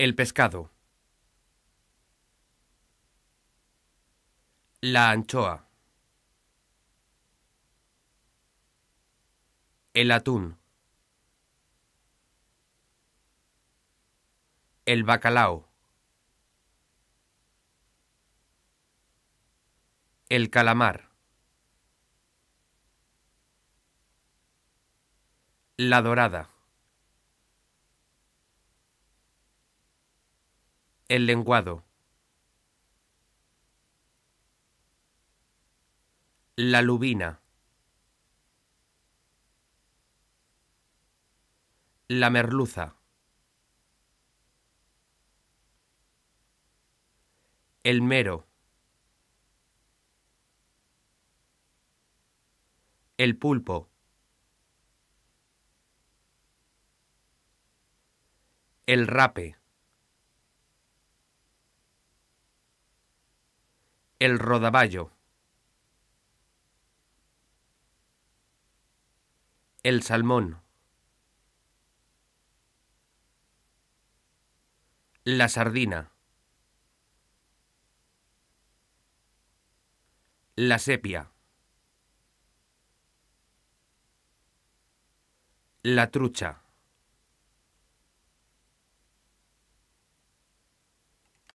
El pescado. La anchoa. El atún. El bacalao. El calamar. La dorada. El lenguado. La lubina. La merluza. El mero. El pulpo. El rape. el rodaballo, el salmón, la sardina, la sepia, la trucha.